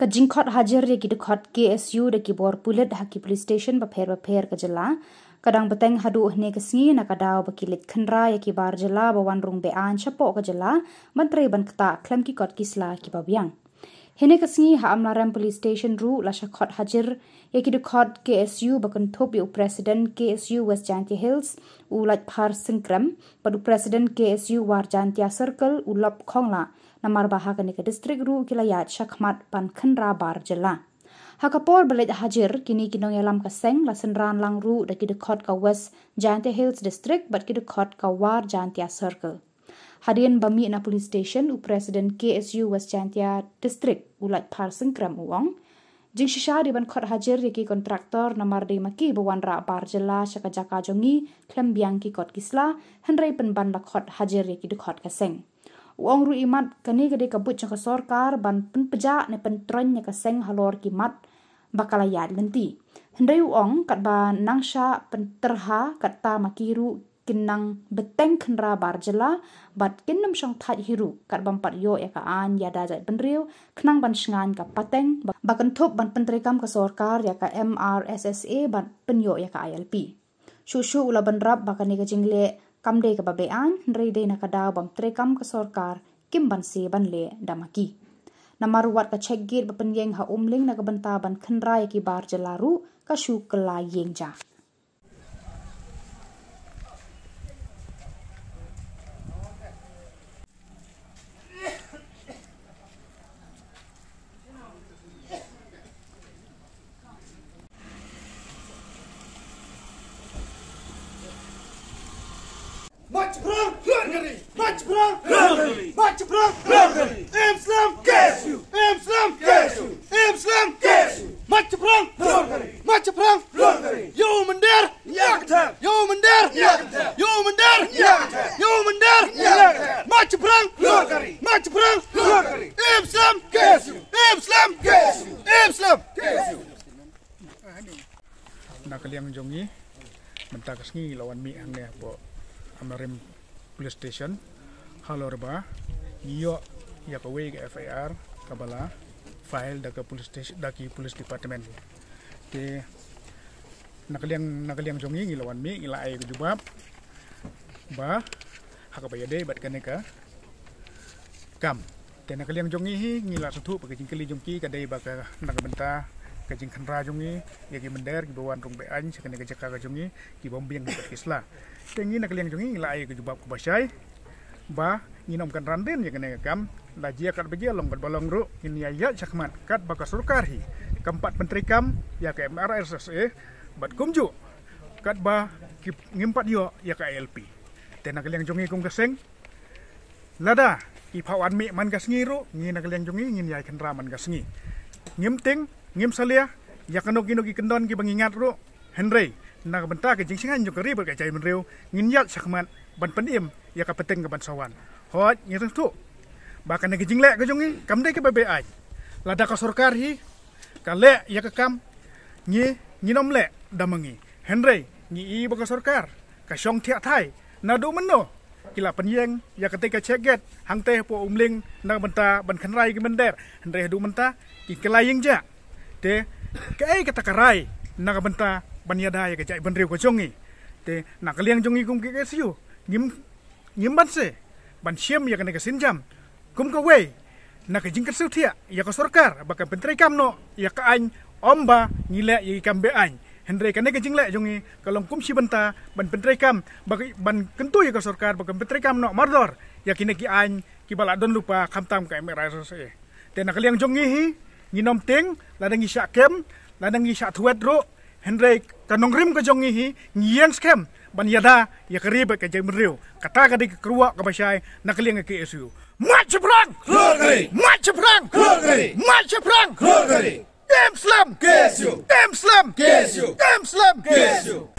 กจิงขอดฮัจจร์เรกิดขอดเกสยูเรกิบอร์พูเลดฮักกิพลิสเตชันบะเพร์บะเพร์กจลากระดังบะเตงฮัดูเนกสงีนักดาวบกิลิตขันรายกิบาร์จลาบะวันรุงเบอันเฉพาะกจลามันเตรบันกตาคลัมกิขอดกิสลากิบับยังเฮนกสงีฮะอัมลารมพลิสเตชันรูลาชคอดฮัจจร์ยกิดขอดเกสยูบะกันทบยอุประธานเกสยูเวสจันทีฮิลส์อุลัดพาร์สิงครัมปะดูประธานเกสยูวาร์จันทีอาเซอร์เคิลอุลับคองละ namar bahakan ke distrik ru kila yat shakmat pan khenra bar jela Hakapor belit hajir kini kinong elam ka seng la senran lang ru da kidu kot ka west Jante Hills district but kidu kot ka war Jantia circle. Hadian bami na police station u president KSU West Jantia district ulat par sengkram uang. Jing shisha di ban khot hajir yaki kontraktor namar di maki bawan ra bar jela syaka jaka jongi klem biang ki kot kisla henrai penban la kot hajir yaki dukhot kot wong ru imat kani gede kabut cang sorkar ban pen peja ne pen tron ne kaseng halor kimat bakala yad nanti hendai uong kat ba nangsha pen terha kat ta makiru kinang beteng khenra barjela bat kinnam shong thai hiru kat bam pat yo eka an yada jai penriu khnang ban shngan ka pateng bakan thop ban pentrekam ka sorkar ya ka MRSSA ban penyo ya e ka ILP shushu ula ban rap bakan ne kam de ka ba be na ka daw bam tre ka sorkar kim ban se ban le damaki namar wat ka chek yeng ha umling na ka ban ki bar jelaru ka shu kala yeng ja Macbron! Robbery! Macbron! Robbery! Emslam! Cashew! Emslam! Cashew! Emslam! Cashew! Macbron! Robbery! Macbron! Robbery! Jomender! Jakter! Jomender! Jakter! Jomender! Jakter! Jomender! Jakter! Macbron! Robbery! Macbron! Robbery! Emslam! Cashew! Emslam! Cashew! Emslam! Cashew! Liang jongi, mentakas lawan mi ang po Amarim Police Station halor ba yo ya kowe wey FAR kabala file daga police station daki police department te nakaliang nakaliang jongi ngilawan mi ngila ay jubab ba hakapayade bat kaneka kam te nakaliang jongi hi ngila sutu pagi jongi jongki kadai baka nakabenta kajing khandra jongi ya ki mender ki bawan rung an, sekene ka jaka ka jongi ki bombiang ki kisla tengi nakaliang jongi ngila ay jubab ko basai ba nginom kan randen ya kena kam la jia kat begia long kat balong ru ini ayat syakmat kat bakas keempat menteri kam ya ke eh bat kumju kat ba ngimpat yo ya ke LP tena jongi kung keseng lada pawan mi man kasngi ru na liang jongi ngin yai kan raman ngimting ngim salia ya kanu ginugi kendon ki bangingat ru Henry nak bentar ke jingsingan jo keri berkacai menreu ban penim ya ka peteng ka ban sawan hot nya tu bahkan gijing le ke jungi kam de ke babe ai lada ka sarkar hi ka le ya ka kam ni ni nom le damangi henry ni i ba ka sarkar ka song thia thai na do menno kila penyeng ya ketika cheget hang te po umling na benta ban khanrai ke henre henry man ta ki kelayeng ja te ta ka rai na benta ban ya dai ke jai ban riu ko jongi te na kaliang jongi kum ke ke siu ngim ngim ban se ban siem ya kena kesin jam. Kum ka wei na ke jingkat tia ya ka sorkar baka pentrai kam no ya ka an omba ngile ya kam be an. Hendrai kena ke jingle jongi kalau kum si benta ban pentrai kam ba ban kentu ya ka sorkar baka pentrai kam no mardor ya kina ki an ki bala don lupa kam tam ka emerai so se. Tena kaliang jongi hi nginom ting ladang isya kem ladang isya tuwet ro Hendrai kanong rim ka jongi hi skem ban yada ya kariba ke jai meriu kata ga dik kruwa ka basyai nakalinga ke esu mat sebrang keluar dari mat sebrang keluar dari mat Dem slam kesu Dem slam kesu Dem slam kesu